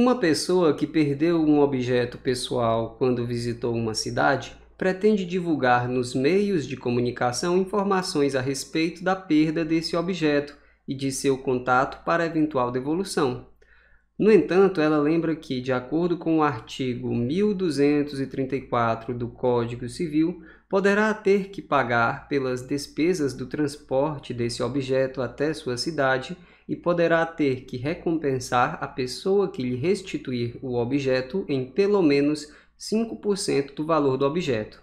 Uma pessoa que perdeu um objeto pessoal quando visitou uma cidade pretende divulgar nos meios de comunicação informações a respeito da perda desse objeto e de seu contato para eventual devolução. No entanto, ela lembra que, de acordo com o artigo 1234 do Código Civil, poderá ter que pagar pelas despesas do transporte desse objeto até sua cidade e poderá ter que recompensar a pessoa que lhe restituir o objeto em pelo menos 5% do valor do objeto.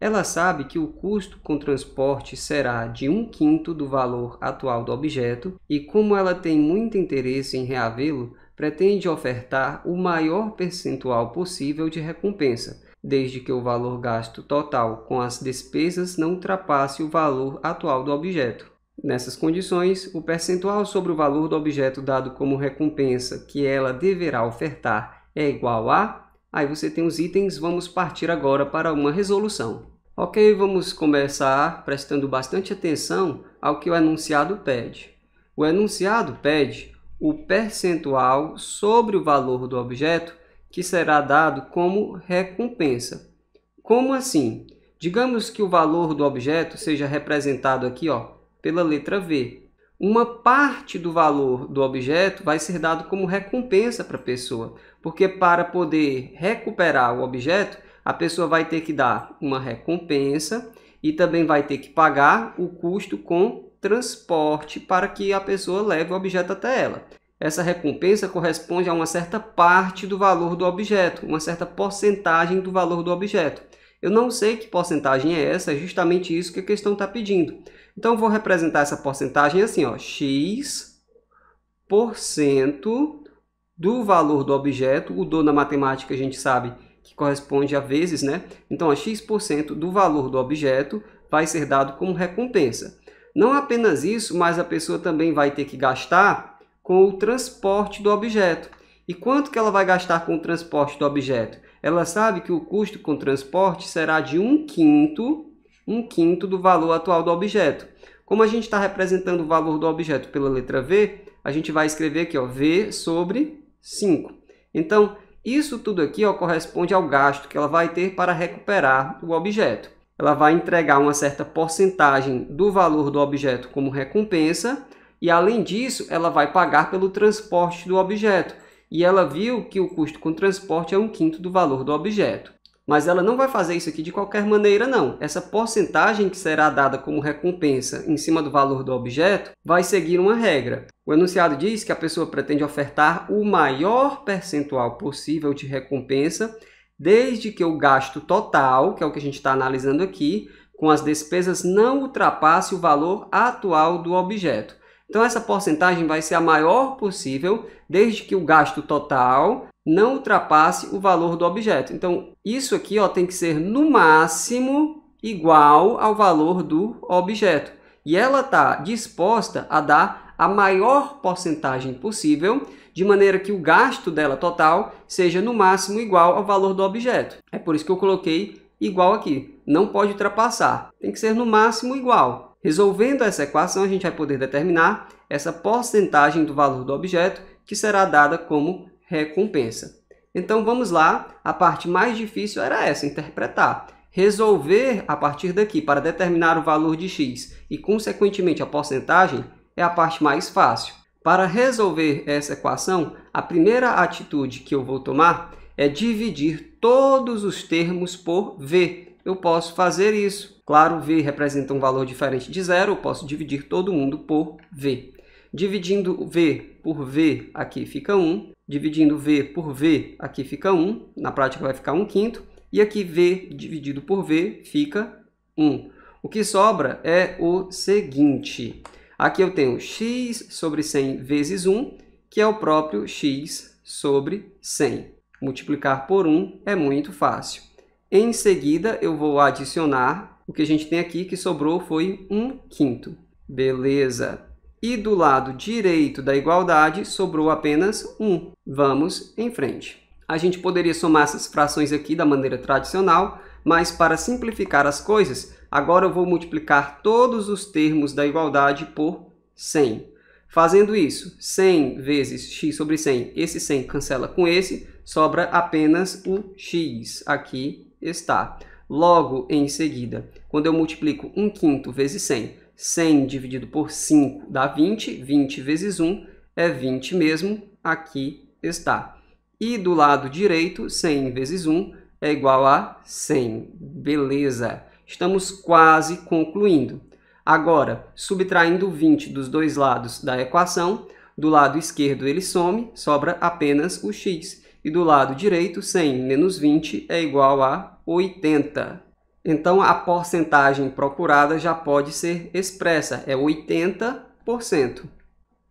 Ela sabe que o custo com transporte será de um quinto do valor atual do objeto e, como ela tem muito interesse em reavê-lo, pretende ofertar o maior percentual possível de recompensa, desde que o valor gasto total com as despesas não ultrapasse o valor atual do objeto. Nessas condições, o percentual sobre o valor do objeto dado como recompensa que ela deverá ofertar é igual a... Aí você tem os itens, vamos partir agora para uma resolução. Ok, vamos começar prestando bastante atenção ao que o enunciado pede. O enunciado pede o percentual sobre o valor do objeto que será dado como recompensa. Como assim? Digamos que o valor do objeto seja representado aqui ó, pela letra V. Uma parte do valor do objeto vai ser dado como recompensa para a pessoa, porque para poder recuperar o objeto, a pessoa vai ter que dar uma recompensa e também vai ter que pagar o custo com transporte para que a pessoa leve o objeto até ela. Essa recompensa corresponde a uma certa parte do valor do objeto, uma certa porcentagem do valor do objeto. Eu não sei que porcentagem é essa, é justamente isso que a questão está pedindo. Então, vou representar essa porcentagem assim, ó, x% por cento do valor do objeto. O do na matemática a gente sabe que corresponde a vezes, né? Então, ó, x% por cento do valor do objeto vai ser dado como recompensa. Não apenas isso, mas a pessoa também vai ter que gastar com o transporte do objeto. E quanto que ela vai gastar com o transporte do objeto? ela sabe que o custo com transporte será de um quinto, um quinto do valor atual do objeto. Como a gente está representando o valor do objeto pela letra V, a gente vai escrever aqui, ó, V sobre 5. Então, isso tudo aqui ó, corresponde ao gasto que ela vai ter para recuperar o objeto. Ela vai entregar uma certa porcentagem do valor do objeto como recompensa e, além disso, ela vai pagar pelo transporte do objeto, e ela viu que o custo com transporte é um quinto do valor do objeto. Mas ela não vai fazer isso aqui de qualquer maneira, não. Essa porcentagem que será dada como recompensa em cima do valor do objeto vai seguir uma regra. O enunciado diz que a pessoa pretende ofertar o maior percentual possível de recompensa, desde que o gasto total, que é o que a gente está analisando aqui, com as despesas não ultrapasse o valor atual do objeto. Então essa porcentagem vai ser a maior possível, desde que o gasto total não ultrapasse o valor do objeto. Então isso aqui ó, tem que ser no máximo igual ao valor do objeto. E ela está disposta a dar a maior porcentagem possível, de maneira que o gasto dela total seja no máximo igual ao valor do objeto. É por isso que eu coloquei igual aqui. Não pode ultrapassar. Tem que ser no máximo igual. Resolvendo essa equação, a gente vai poder determinar essa porcentagem do valor do objeto que será dada como recompensa. Então vamos lá, a parte mais difícil era essa, interpretar. Resolver a partir daqui para determinar o valor de x e, consequentemente, a porcentagem é a parte mais fácil. Para resolver essa equação, a primeira atitude que eu vou tomar é dividir todos os termos por v, eu posso fazer isso. Claro, V representa um valor diferente de zero, eu posso dividir todo mundo por V. Dividindo V por V, aqui fica 1. Dividindo V por V, aqui fica 1. Na prática vai ficar 1 quinto. E aqui V dividido por V fica 1. O que sobra é o seguinte. Aqui eu tenho x sobre 100 vezes 1, que é o próprio x sobre 100. Multiplicar por 1 é muito fácil. Em seguida, eu vou adicionar o que a gente tem aqui, que sobrou foi 1 quinto. Beleza. E do lado direito da igualdade, sobrou apenas 1. Vamos em frente. A gente poderia somar essas frações aqui da maneira tradicional, mas para simplificar as coisas, agora eu vou multiplicar todos os termos da igualdade por 100. Fazendo isso, 100 vezes x sobre 100, esse 100 cancela com esse, sobra apenas o x aqui está. Logo em seguida, quando eu multiplico 1 quinto vezes 100, 100 dividido por 5 dá 20, 20 vezes 1 é 20 mesmo, aqui está. E do lado direito, 100 vezes 1 é igual a 100. Beleza! Estamos quase concluindo. Agora, subtraindo 20 dos dois lados da equação, do lado esquerdo ele some, sobra apenas o x. E do lado direito, 100 menos 20 é igual a 80. Então a porcentagem procurada já pode ser expressa, é 80%.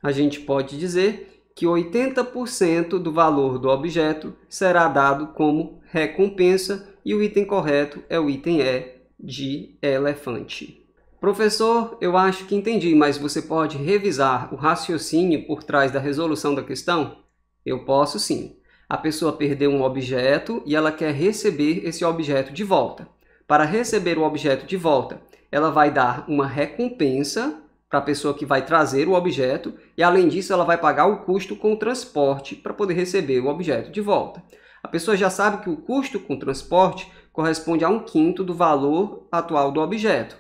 A gente pode dizer que 80% do valor do objeto será dado como recompensa e o item correto é o item E de elefante. Professor, eu acho que entendi, mas você pode revisar o raciocínio por trás da resolução da questão? Eu posso sim. A pessoa perdeu um objeto e ela quer receber esse objeto de volta. Para receber o objeto de volta, ela vai dar uma recompensa para a pessoa que vai trazer o objeto e, além disso, ela vai pagar o custo com o transporte para poder receber o objeto de volta. A pessoa já sabe que o custo com o transporte corresponde a um quinto do valor atual do objeto.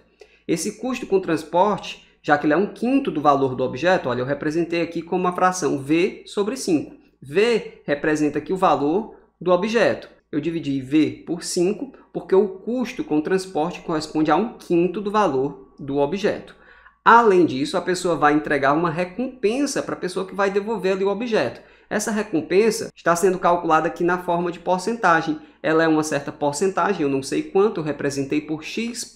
Esse custo com transporte, já que ele é um quinto do valor do objeto, olha, eu representei aqui como uma fração V sobre 5. V representa aqui o valor do objeto. Eu dividi V por 5 porque o custo com transporte corresponde a um quinto do valor do objeto. Além disso, a pessoa vai entregar uma recompensa para a pessoa que vai devolver ali o objeto. Essa recompensa está sendo calculada aqui na forma de porcentagem. Ela é uma certa porcentagem, eu não sei quanto, eu representei por X%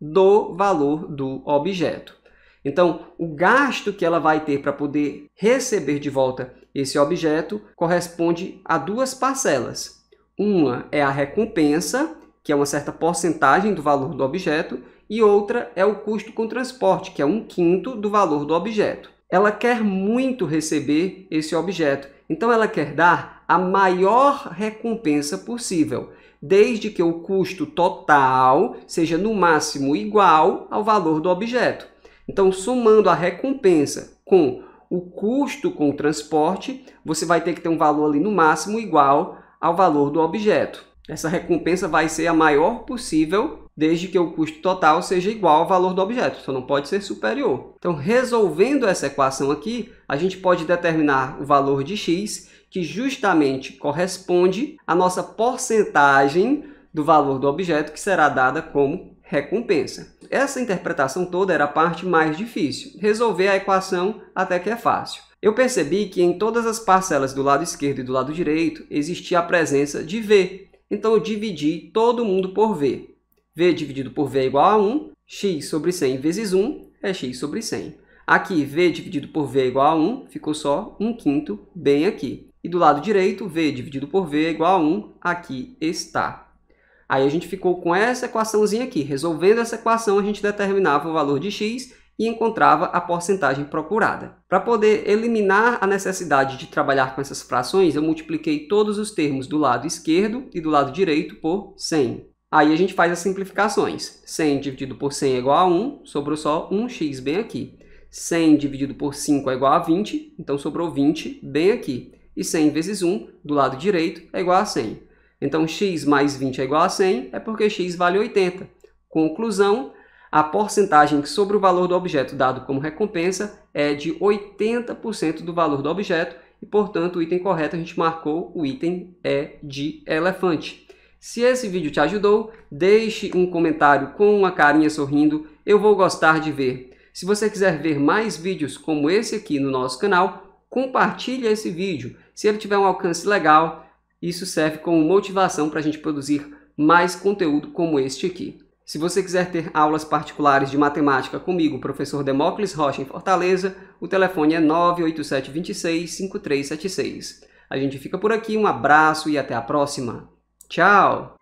do valor do objeto. Então, o gasto que ela vai ter para poder receber de volta esse objeto corresponde a duas parcelas. Uma é a recompensa, que é uma certa porcentagem do valor do objeto, e outra é o custo com transporte, que é um quinto do valor do objeto. Ela quer muito receber esse objeto, então ela quer dar a maior recompensa possível, desde que o custo total seja no máximo igual ao valor do objeto. Então, somando a recompensa com o custo com o transporte, você vai ter que ter um valor ali no máximo igual ao valor do objeto. Essa recompensa vai ser a maior possível, desde que o custo total seja igual ao valor do objeto, só não pode ser superior. Então, resolvendo essa equação aqui, a gente pode determinar o valor de x, que justamente corresponde à nossa porcentagem do valor do objeto, que será dada como recompensa. Essa interpretação toda era a parte mais difícil. Resolver a equação até que é fácil. Eu percebi que em todas as parcelas do lado esquerdo e do lado direito existia a presença de V. Então eu dividi todo mundo por V. V dividido por V é igual a 1. x sobre 100 vezes 1 é x sobre 100. Aqui, V dividido por V é igual a 1, ficou só 1 quinto bem aqui. E do lado direito, V dividido por V é igual a 1, aqui está. Aí a gente ficou com essa equaçãozinha aqui. Resolvendo essa equação, a gente determinava o valor de x e encontrava a porcentagem procurada. Para poder eliminar a necessidade de trabalhar com essas frações, eu multipliquei todos os termos do lado esquerdo e do lado direito por 100. Aí a gente faz as simplificações. 100 dividido por 100 é igual a 1, sobrou só 1x bem aqui. 100 dividido por 5 é igual a 20, então sobrou 20 bem aqui. E 100 vezes 1, do lado direito, é igual a 100. Então, x mais 20 é igual a 100, é porque x vale 80. Conclusão, a porcentagem sobre o valor do objeto dado como recompensa é de 80% do valor do objeto e, portanto, o item correto a gente marcou o item é de elefante. Se esse vídeo te ajudou, deixe um comentário com uma carinha sorrindo, eu vou gostar de ver. Se você quiser ver mais vídeos como esse aqui no nosso canal, compartilhe esse vídeo. Se ele tiver um alcance legal, isso serve como motivação para a gente produzir mais conteúdo como este aqui. Se você quiser ter aulas particulares de matemática comigo, professor Demócles Rocha em Fortaleza, o telefone é 987265376. A gente fica por aqui, um abraço e até a próxima. Tchau!